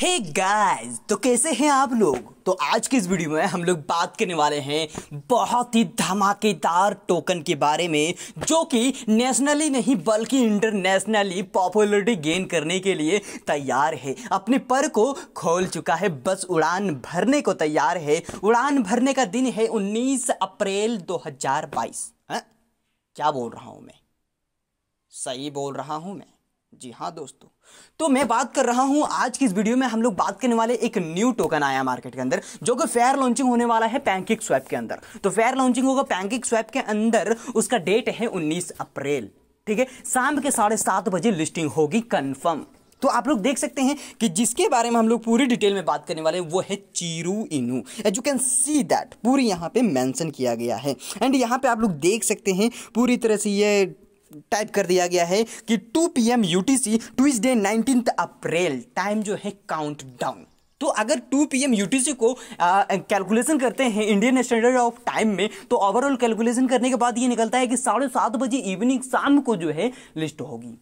हे hey guys तो कैसे हैं आप लोग तो आज की इस वीडियो में हम लोग बात करने वाले हैं बहुत ही धमाकेदार टोकन के बारे में जो कि नेशनली नहीं बल्कि इंटरनेशनली पॉपुलरिटी गेन करने के लिए तैयार है अपने पर को खोल चुका है बस उड़ान भरने को तैयार है उड़ान भरने का दिन है 19 अप्रैल 2022 हजार हाँ? क्या बोल रहा हूँ मैं सही बोल रहा हूँ मैं जी हाँ दोस्तों तो मैं बात कर रहा हूं आज की इस वीडियो में हम लोग बात करने वाले एक न्यू टोकन आया मार्केट के अंदर जो कि फेयर लॉन्चिंग होने वाला है पैंकिक स्वैप के अंदर तो फेयर लॉन्चिंग होगा पैंकिक स्वैप के अंदर उसका डेट है 19 अप्रैल ठीक है शाम के साढ़े सात बजे लिस्टिंग होगी कन्फर्म तो आप लोग देख सकते हैं कि जिसके बारे में हम लोग पूरी डिटेल में बात करने वाले हैं वो है चीरू इनू as you can see that पूरी यहाँ पे मेंशन किया गया है एंड यहाँ पे आप लोग देख सकते हैं पूरी तरह से ये टाइप कर दिया गया है कि 2 P M U T Tuesday nineteen April time जो है काउंट डाउन तो अगर 2 पी एम यूटीसी को कैलकुलेशन करते हैं इंडियन स्टैंडर्ड ऑफ टाइम में तो ओवरऑल कैलकुलेशन करने के बाद ये निकलता है कि साढ़े सात बजे इवनिंग शाम को जो है लिस्ट होगी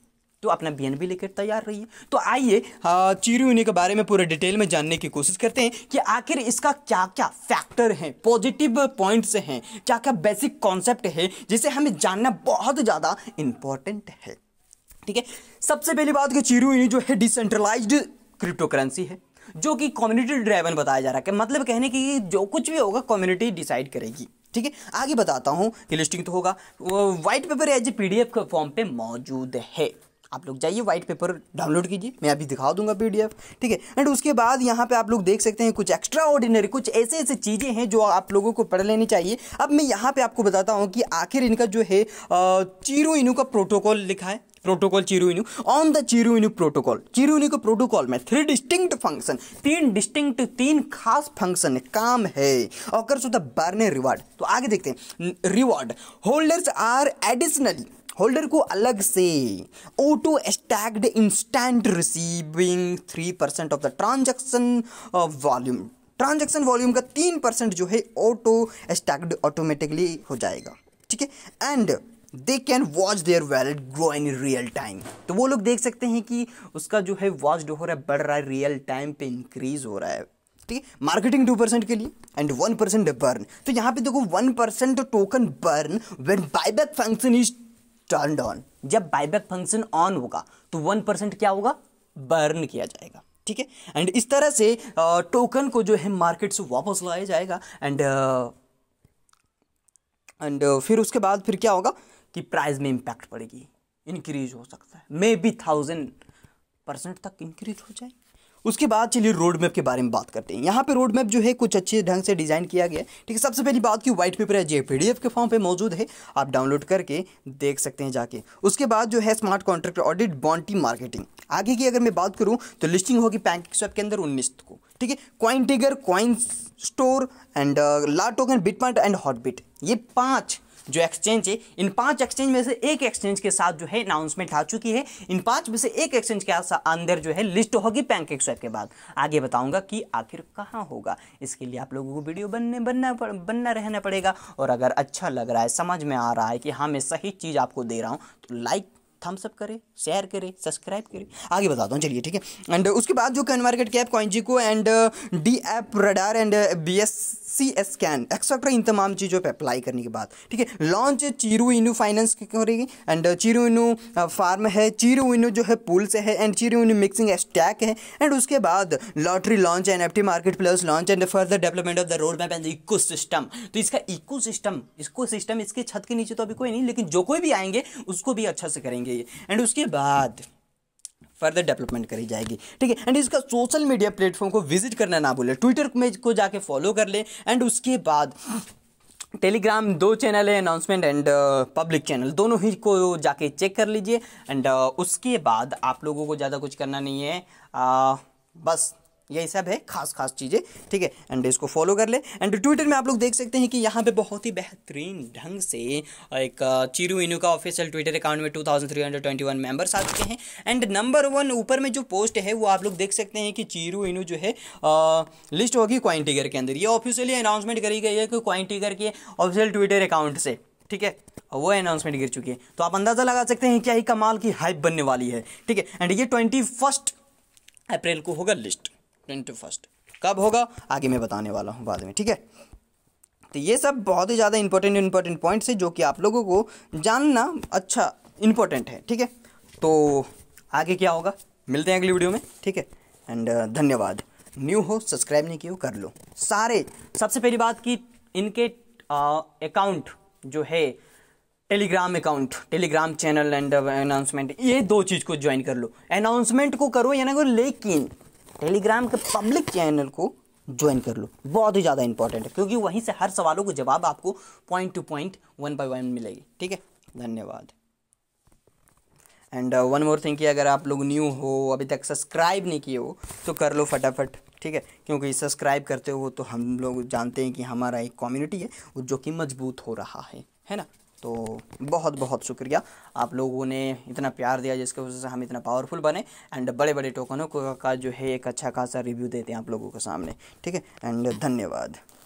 तो अपना बी एन बी लेकर तैयार रहिए तो आइए चीरू यूनी के बारे में पूरे डिटेल में जानने की कोशिश करते हैं कि आखिर इसका क्या क्या फैक्टर हैं पॉजिटिव पॉइंट्स हैं क्या क्या बेसिक कॉन्सेप्ट है जिसे हमें जानना बहुत ज़्यादा इम्पॉर्टेंट है ठीक है सबसे पहली बात कि चीरू यूनी जो है डिसेंट्रलाइज क्रिप्टो करेंसी है जो कि कम्युनिटी ड्राइवन बताया जा रहा है मतलब कहने की जो कुछ भी होगा कम्युनिटी डिसाइड करेगी ठीक है आगे बताता हूँ कि लिस्टिंग तो होगा white paper as P D के फॉर्म पर मौजूद है आप लोग जाइए वाइट पेपर डाउनलोड कीजिए मैं अभी दिखा दूंगा पीडीएफ ठीक है एंड उसके बाद यहाँ पे आप लोग देख सकते हैं कुछ एक्स्ट्रा ऑर्डिनरी कुछ ऐसे ऐसे चीज़ें हैं जो आप लोगों को पढ़ लेनी चाहिए अब मैं यहाँ पे आपको बताता हूँ कि आखिर इनका जो है चीरू इनू का प्रोटोकॉल लिखा है प्रोटोकॉल इनू ऑन द चिरुइनू प्रोटोकॉल इनू के प्रोटोकॉल में थ्री डिस्टिंक्ट फंक्शन तीन डिस्टिंक्ट तीन खास फंक्शन काम है occurs with the burn reward तो आगे देखते हैं reward holders are additionally holder को अलग से auto staked instant receiving three percent of the transaction volume transaction volume का तीन परसेंट जो है ऑटो स्टैग्ड ऑटोमेटिकली हो जाएगा ठीक है and they can watch their wallet grow in real time तो वो लोग देख सकते हैं कि उसका जो है वॉच हो रहा है बढ़ रहा है रियल टाइम पे इंक्रीज हो रहा है ठीक है मार्केटिंग टू परसेंट के लिए एंड वन परसेंट बर्न तो यहाँ पे देखो one percent token burn when back function is turn on जब बाईबैक फंक्शन ऑन होगा तो वन परसेंट क्या होगा बर्न किया जाएगा ठीक है एंड इस तरह से टोकन को जो है मार्केट से वापस लाया जाएगा एंड एंड फिर उसके बाद फिर क्या होगा कि प्राइस में इम्पैक्ट पड़ेगी इंक्रीज हो सकता है मे बी थाउजेंड परसेंट तक इंक्रीज हो जाए उसके बाद चलिए रोड मैप के बारे में बात करते हैं यहाँ पे रोड मैप जो है कुछ अच्छे ढंग से डिज़ाइन किया गया है ठीक है सबसे पहली बात की व्हाइट पेपर है जे के फॉर्म पर मौजूद है आप डाउनलोड करके देख सकते हैं जाके उसके बाद जो है smart contract audit bounty marketing आगे की अगर मैं बात करूँ तो लिस्टिंग होगी पैंकिंग स्वेप के अंदर उन्नीस को ठीक है CoinTiger CoinStore and LaToken Bit and Hotbit ये पाँच जो एक्सचेंज है इन पांच एक्सचेंज में से एक एक्सचेंज के साथ जो है अनाउंसमेंट आ चुकी है इन पांच में से एक एक्सचेंज के अंदर जो है लिस्ट होगी पैंकेक स्वैप के बाद आगे बताऊंगा कि आखिर कहाँ होगा इसके लिए आप लोगों को वीडियो बनने बनना बनना रहना पड़ेगा और अगर अच्छा लग रहा है समझ में आ रहा है कि हाँ मैं सही चीज़ आपको दे रहा हूँ तो लाइक थम्सअप करें शेयर करें सब्सक्राइब करें आगे बताता हूँ चलिए ठीक है एंड उसके बाद जो कैन मार्केट कैप को and D app radar and B S C scan etcetera इन तमाम चीज़ों पर अप्लाई करने के बाद ठीक है लॉन्च चीरू इनू फाइनेंस की करेगी एंड चीरू इनू फार्म है चीरू इनू जो है पुल से है and Chiru Inu mixing stack है एंड उसके बाद lottery launch and F market plus launch and further development of the road map and ecosystem तो इसका इको सिस्टम इसको सिस्टम इसके छत के नीचे तो अभी कोई नहीं लेकिन जो कोई भी आएंगे उसको भी अच्छा से करेंगे ये एंड उसके बाद फर्दर डेवलपमेंट करी जाएगी ठीक है एंड इसका सोशल मीडिया प्लेटफॉर्म को विजिट करना ना बोले ट्विटर में को जाके फॉलो कर ले एंड उसके बाद टेलीग्राम दो चैनल है अनाउंसमेंट एंड पब्लिक चैनल दोनों ही को जाके चेक कर लीजिए एंड uh, उसके बाद आप लोगों को ज़्यादा कुछ करना नहीं है uh, बस यही सब है खास खास चीज़ें ठीक है एंड इसको फॉलो कर ले एंड ट्विटर में आप लोग देख सकते हैं कि यहाँ पे बहुत ही बेहतरीन ढंग से एक चिरू इनू का ऑफिशियल ट्विटर अकाउंट में 2321 मेंबर्स आ चुके हैं एंड नंबर वन ऊपर में जो पोस्ट है वो आप लोग देख सकते हैं कि चिरू इनू जो है आ, लिस्ट होगी क्वाइंटिगर के अंदर ये ऑफिशियली अनाउंसमेंट करी गई है कि क्वाइंटिगर के ऑफिशियल ट्विटर अकाउंट से ठीक है वो अनाउंसमेंट गिर चुकी है तो आप अंदाज़ा लगा सकते हैं क्या ही कमाल की हाइप बनने वाली है ठीक है एंड ये ट्वेंटी फर्स्ट अप्रैल को होगा लिस्ट ट्वेंटी फर्स्ट कब होगा आगे मैं बताने वाला हूँ बाद में ठीक है तो ये सब बहुत ही ज़्यादा इंपॉर्टेंट इंपॉर्टेंट पॉइंट्स है जो कि आप लोगों को जानना अच्छा इंपॉर्टेंट है ठीक है तो आगे क्या होगा मिलते हैं अगली वीडियो में ठीक है एंड uh, धन्यवाद न्यू हो सब्सक्राइब नहीं किया कर लो सारे सबसे पहली बात कि इनके अकाउंट uh, जो है Telegram account Telegram channel and announcement ये दो चीज़ को ज्वाइन कर लो अनाउंसमेंट को करो या ना करो लेकिन टेलीग्राम के पब्लिक चैनल को ज्वाइन कर लो बहुत ही ज़्यादा इंपॉर्टेंट है क्योंकि वहीं से हर सवालों को जवाब आपको point to point one by one मिलेगी ठीक है धन्यवाद एंड वन मोर थिंग कि अगर आप लोग न्यू हो अभी तक सब्सक्राइब नहीं किए हो तो कर लो फटाफट ठीक है क्योंकि सब्सक्राइब करते हो तो हम लोग जानते हैं कि हमारा एक कम्युनिटी है जो कि मजबूत हो रहा है है ना तो बहुत बहुत शुक्रिया आप लोगों ने इतना प्यार दिया जिसकी वजह से हम इतना पावरफुल बने एंड बड़े बड़े टोकनों का जो है एक अच्छा खासा रिव्यू देते हैं आप लोगों के सामने ठीक है एंड धन्यवाद